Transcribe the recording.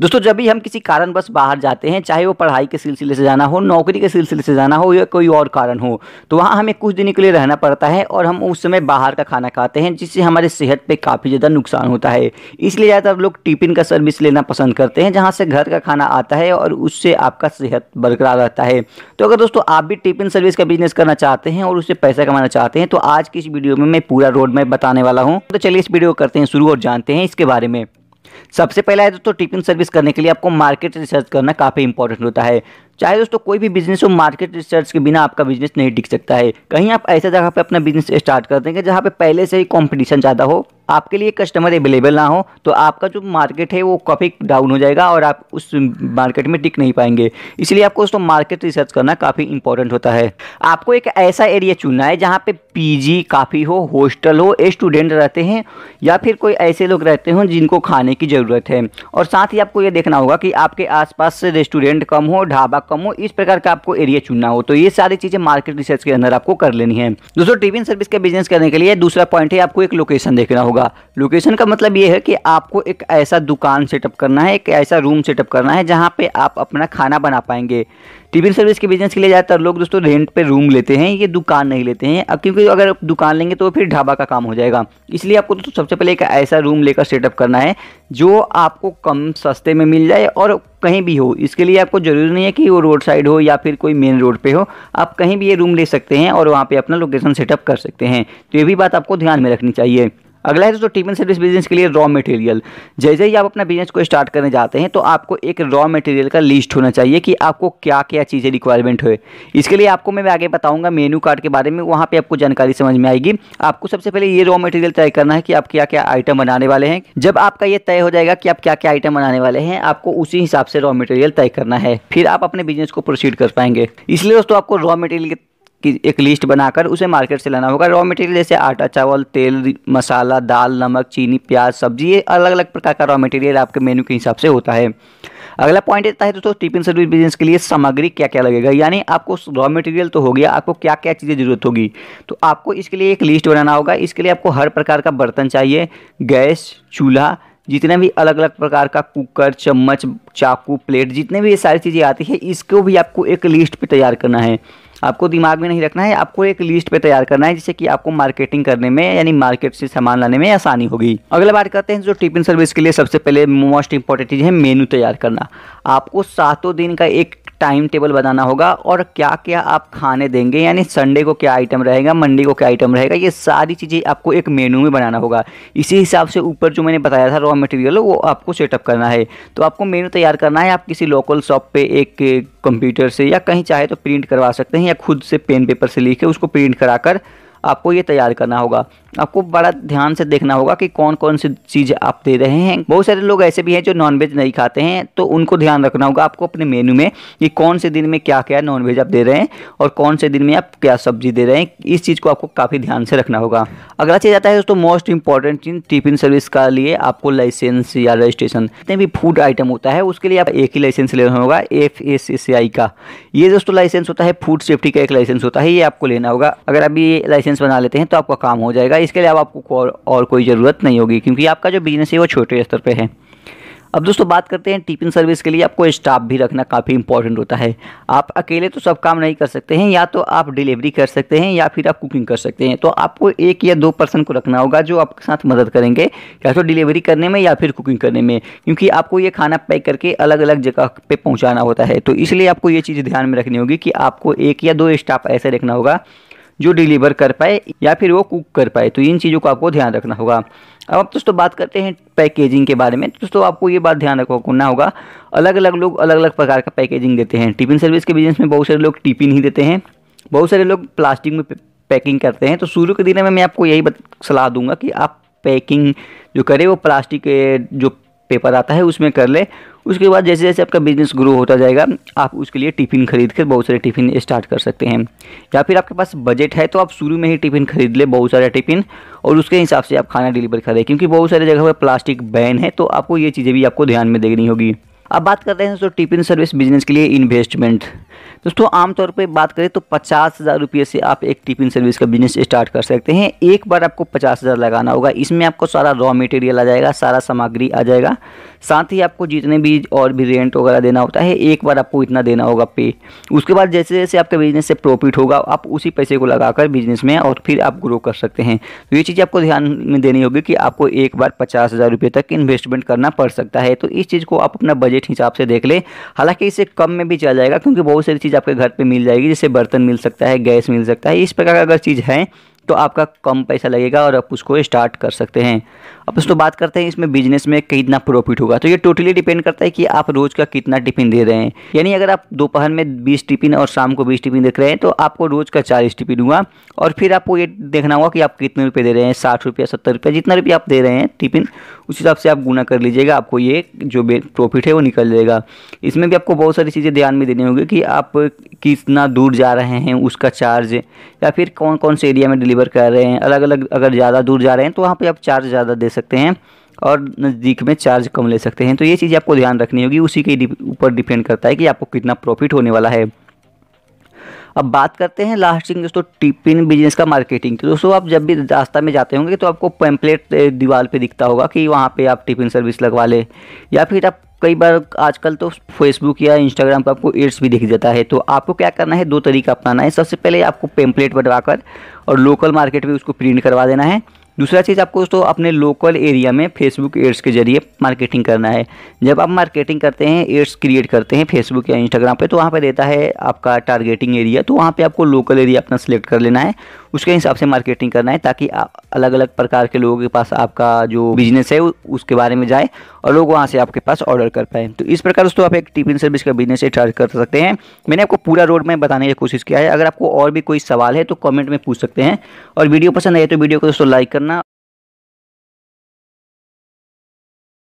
दोस्तों जब भी हम किसी कारणवश बाहर जाते हैं चाहे वो पढ़ाई के सिलसिले से जाना हो नौकरी के सिलसिले से जाना हो या कोई और कारण हो तो वहाँ हमें कुछ दिन के लिए रहना पड़ता है और हम उस समय बाहर का खाना खाते हैं जिससे हमारे सेहत पे काफ़ी ज़्यादा नुकसान होता है इसलिए ज़्यादातर लोग टिफिन का सर्विस लेना पसंद करते हैं जहाँ से घर का खाना आता है और उससे आपका सेहत बरकरार रहता है तो अगर दोस्तों आप भी टिफिन सर्विस का बिजनेस करना चाहते हैं और उससे पैसा कमाना चाहते हैं तो आज की इस वीडियो में मैं पूरा रोड मैप बताने वाला हूँ तो चलिए इस वीडियो को करते हैं शुरू और जानते हैं इसके बारे में सबसे पहला है दोस्तों टिफिन सर्विस करने के लिए आपको मार्केट रिसर्च करना काफ़ी इंपॉर्टेंट होता है चाहे दोस्तों कोई भी बिजनेस हो मार्केट रिसर्च के बिना आपका बिजनेस नहीं टिक सकता है कहीं आप ऐसा जगह पे अपना बिजनेस स्टार्ट कर देंगे जहाँ पे पहले से ही कंपटीशन ज़्यादा हो आपके लिए कस्टमर अवेलेबल ना हो तो आपका जो मार्केट है वो काफ़ी डाउन हो जाएगा और आप उस मार्केट में टिक नहीं पाएंगे इसलिए आपको दोस्तों मार्केट रिसर्च करना काफ़ी इंपॉर्टेंट होता है आपको एक ऐसा एरिया चुनना है जहाँ पे पीजी काफ़ी हो हॉस्टल हो स्टूडेंट रहते हैं या फिर कोई ऐसे लोग रहते हों जिनको खाने की ज़रूरत है और साथ ही आपको ये देखना होगा कि आपके आसपास रेस्टोरेंट कम हो ढाबा कम हो इस प्रकार का आपको एरिया चुनना हो तो ये सारी चीज़ें मार्केट रिसर्च के अंदर आपको कर लेनी है दोस्तों टिफिन सर्विस का बिजनेस करने के लिए दूसरा पॉइंट है आपको एक लोकेशन देखना होगा होगा लोकेशन का मतलब ये है कि आपको एक ऐसा दुकान सेटअप करना है एक ऐसा रूम सेटअप करना है जहाँ पे आप अपना खाना बना पाएंगे टिफिन सर्विस के बिजनेस के लिए ज़्यादातर लोग दोस्तों रेंट पे रूम लेते हैं ये दुकान नहीं लेते हैं अब क्योंकि अगर दुकान लेंगे तो फिर ढाबा का काम हो जाएगा इसलिए आपको दोस्तों सबसे पहले एक ऐसा रूम लेकर सेटअप करना है जो आपको कम सस्ते में मिल जाए और कहीं भी हो इसके लिए आपको ज़रूरी नहीं है कि वो रोड साइड हो या फिर कोई मेन रोड पे हो आप कहीं भी ये रूम ले सकते हैं और वहाँ पे अपना लोकेशन सेटअप कर सकते हैं तो ये भी बात आपको ध्यान में रखनी चाहिए अगला है दोस्तों टीम एंड सर्विस बिजनेस के लिए रॉ मटेरियल जैसे ही आप अपना बिजनेस को स्टार्ट करने जाते हैं तो आपको एक रॉ मटेरियल का लिस्ट होना चाहिए कि आपको क्या क्या चीज़ें रिक्वायरमेंट है इसके लिए आपको मैं आगे बताऊंगा मेन्यू कार्ड के बारे में वहाँ पर आपको जानकारी समझ में आएगी आपको सबसे पहले ये रॉ मटेरियल तय करना है कि आप क्या क्या आइटम बनाने वाले हैं जब आपका ये तय हो जाएगा कि आप क्या क्या आइटम बनाने वाले हैं आपको उसी हिसाब से रॉ मटेरियल तय करना है फिर आप अपने बिजनेस को प्रोसीड कर पाएंगे इसलिए दोस्तों आपको रॉ मटेरियल कि एक लिस्ट बनाकर उसे मार्केट से लाना होगा रॉ मटेरियल जैसे आटा चावल तेल मसाला दाल नमक चीनी प्याज सब्जी ये अलग अलग प्रकार का रॉ मटेरियल आपके मेन्यू के हिसाब से होता है अगला पॉइंट रहता है दोस्तों टिफिन सर्विस बिजनेस के लिए सामग्री क्या क्या लगेगा यानी आपको रॉ मटेरियल तो हो गया आपको क्या क्या चीज़ें ज़रूरत होगी तो आपको इसके लिए एक लिस्ट बनाना होगा इसके लिए आपको हर प्रकार का बर्तन चाहिए गैस चूल्हा जितने भी अलग अलग प्रकार का कुकर चम्मच चाकू प्लेट जितने भी ये सारी चीज़ें आती है इसको भी आपको एक लिस्ट पर तैयार करना है आपको दिमाग में नहीं रखना है आपको एक लिस्ट पे तैयार करना है जिससे कि आपको मार्केटिंग करने में यानी मार्केट से सामान लाने में आसानी होगी अगला बात करते हैं जो टिफिन सर्विस के लिए सबसे पहले मोस्ट इंपॉर्टेंट चीज़ है मेनू तैयार करना आपको सातों दिन का एक टाइम टेबल बनाना होगा और क्या क्या आप खाने देंगे यानी संडे को क्या आइटम रहेगा मंडे को क्या आइटम रहेगा ये सारी चीज़ें आपको एक मेनू में बनाना होगा इसी हिसाब से ऊपर जो मैंने बताया था रॉ मटेरियल वो आपको सेटअप करना है तो आपको मेनू तैयार करना है आप किसी लोकल शॉप पर एक कंप्यूटर से या कहीं चाहे तो प्रिंट करवा सकते हैं या खुद से पेन पेपर से लिख के उसको प्रिंट करा कर आपको ये तैयार करना होगा आपको बड़ा ध्यान से देखना होगा कि कौन कौन सी चीज़ आप दे रहे हैं बहुत सारे लोग ऐसे भी हैं जो नॉनवेज नहीं खाते हैं तो उनको ध्यान रखना होगा आपको अपने मेनू में कि कौन से दिन में क्या क्या नॉनवेज आप दे रहे हैं और कौन से दिन में आप क्या सब्जी दे रहे हैं इस चीज़ को आपको काफ़ी ध्यान से रखना होगा अगला अच्छा चीज़ आता है दोस्तों मोस्ट इंपॉर्टेंट चीज टिफिन सर्विस का लिए आपको लाइसेंस या रजिस्ट्रेशन जितने भी फूड आइटम होता है उसके लिए आप एक ही लाइसेंस लेना होगा एफ एस एस आई का ये दोस्तों लाइसेंस होता है फूड सेफ्टी का एक लाइसेंस होता है ये आपको लेना होगा अगर आप ये लाइसेंस बना लेते हैं तो आपका काम हो जाएगा इसके लिए अब आपको और, और कोई ज़रूरत नहीं होगी क्योंकि आपका जो बिजनेस है वो छोटे स्तर पर है अब दोस्तों बात करते हैं टिफिन सर्विस के लिए आपको स्टाफ भी रखना काफ़ी इंपॉर्टेंट होता है आप अकेले तो सब काम नहीं कर सकते हैं या तो आप डिलीवरी कर सकते हैं या फिर आप कुकिंग कर सकते हैं तो आपको एक या दो पर्सन को रखना होगा जो आपके साथ मदद करेंगे या तो डिलीवरी करने में या फिर कुकिंग करने में क्योंकि आपको ये खाना पैक करके अलग अलग जगह पर पहुँचाना होता है तो इसलिए आपको ये चीज़ ध्यान में रखनी होगी कि आपको एक या दो स्टाफ ऐसे रखना होगा जो डिलीवर कर पाए या फिर वो कुक कर पाए तो इन चीज़ों को आपको ध्यान रखना होगा अब आप दोस्तों बात करते हैं पैकेजिंग के बारे में तो दोस्तों आपको ये बात ध्यान रखना होगा अलग अलग लोग अलग अलग प्रकार का पैकेजिंग देते हैं टिफिन सर्विस के बिजनेस में बहुत सारे लोग टिफिन ही देते हैं बहुत सारे लोग प्लास्टिक में पैकिंग करते हैं तो शुरू के दिनों में मैं आपको यही सलाह दूंगा कि आप पैकिंग जो करें वो प्लास्टिक के जो पेपर आता है उसमें कर ले उसके बाद जैसे जैसे आपका बिजनेस ग्रो होता जाएगा आप उसके लिए टिफ़िन खरीद कर बहुत सारे टिफ़िन स्टार्ट कर सकते हैं या फिर आपके पास बजट है तो आप शुरू में ही टिफ़िन खरीद ले बहुत सारा टिफ़िन और उसके हिसाब से आप खाना डिलीवर करें क्योंकि बहुत सारे जगह पर प्लास्टिक बैन है तो आपको ये चीज़ें भी आपको ध्यान में देखनी होगी अब बात करते हैं दोस्तों टिफ़िन सर्विस बिजनेस के लिए इन्वेस्टमेंट दोस्तों आमतौर पर बात करें तो पचास हज़ार रुपये से आप एक टिफिन सर्विस का बिजनेस स्टार्ट कर सकते हैं एक बार आपको पचास हज़ार लगाना होगा इसमें आपको सारा रॉ मटेरियल आ जाएगा सारा सामग्री आ जाएगा साथ ही आपको जितने भी और भी रेंट वगैरह देना होता है एक बार आपको इतना देना होगा पे उसके बाद जैसे जैसे आपके बिजनेस से प्रॉफिट होगा आप उसी पैसे को लगाकर बिजनेस में और फिर आप ग्रो कर सकते हैं तो ये चीज़ आपको ध्यान में देनी होगी कि आपको एक बार पचास हज़ार रुपये तक इन्वेस्टमेंट करना पड़ सकता है तो इस चीज़ को आप अपना बजट हिसाब से देख लें हालांकि इसे कम में भी चल जाएगा क्योंकि बहुत सारी चीज़ चीज़ आपके घर पे मिल जाएगी जैसे बर्तन मिल सकता है गैस मिल सकता है इस प्रकार का अगर चीज़ है तो आपका कम पैसा लगेगा और आप उसको स्टार्ट कर सकते हैं अब दोस्तों बात करते हैं इसमें बिजनेस में कितना प्रॉफिट होगा तो ये टोटली डिपेंड करता है कि आप रोज़ का कितना टिफिन दे रहे हैं यानी अगर आप दोपहर में बीस टिफिन और शाम को बीस टिफिन देख रहे हैं तो आपको रोज़ का चालीस टिफिन हुआ और फिर आपको ये देखना होगा कि आप कितने रुपये दे रहे हैं साठ रुपया सत्तर रुपया जितना रुपया आप दे रहे हैं टिफिन उस हिसाब से आप गुना कर लीजिएगा आपको ये जो प्रॉफिट है वो निकल जाएगा इसमें भी आपको बहुत सारी चीज़ें ध्यान में देनी होगी कि आप कितना दूर जा रहे हैं उसका चार्ज या फिर कौन कौन से एरिया में डिलीवर कर रहे हैं अलग अलग अगर ज़्यादा दूर जा रहे हैं तो वहाँ पर आप चार्ज ज़्यादा दे सकते हैं और नज़दीक में चार्ज कम ले सकते हैं तो ये चीज़ आपको ध्यान रखनी होगी उसी के ऊपर डिपेंड करता है कि आपको कितना प्रॉफिट होने वाला है अब बात करते हैं लास्टिंग दोस्तों टिपिन बिजनेस का मार्केटिंग तो दोस्तों आप जब भी रास्ता में जाते होंगे तो आपको पैम्पलेट दीवार पे दिखता होगा कि वहाँ पे आप टिपिन सर्विस लगवा लें या फिर आप कई बार आजकल तो फेसबुक या इंस्टाग्राम पर आपको एड्स भी दिख जाता है तो आपको क्या करना है दो तरीका अपनाना है सबसे पहले आपको पेम्पलेट बनवा और लोकल मार्केट में उसको प्रिंट करवा देना है दूसरा चीज़ आपको दोस्तों अपने लोकल एरिया में फेसबुक एड्स के जरिए मार्केटिंग करना है जब आप मार्केटिंग करते हैं एड्स क्रिएट करते हैं फेसबुक या इंस्टाग्राम पे तो वहाँ पे देता है आपका टारगेटिंग एरिया तो वहाँ पे आपको लोकल एरिया अपना सेलेक्ट कर लेना है उसके हिसाब से मार्केटिंग करना है ताकि अलग अलग प्रकार के लोगों के पास आपका जो बिजनेस है उसके बारे में जाए और लोग वहाँ से आपके पास ऑर्डर कर पाए तो इस प्रकार दोस्तों आप एक टिफिन सर्विस का बिजनेस स्टार्ट कर सकते हैं मैंने आपको पूरा रोड में बताने की कोशिश किया है अगर आपको और भी कोई सवाल है तो कॉमेंट में पूछ सकते हैं और वीडियो पसंद आए तो वीडियो को दोस्तों लाइक करना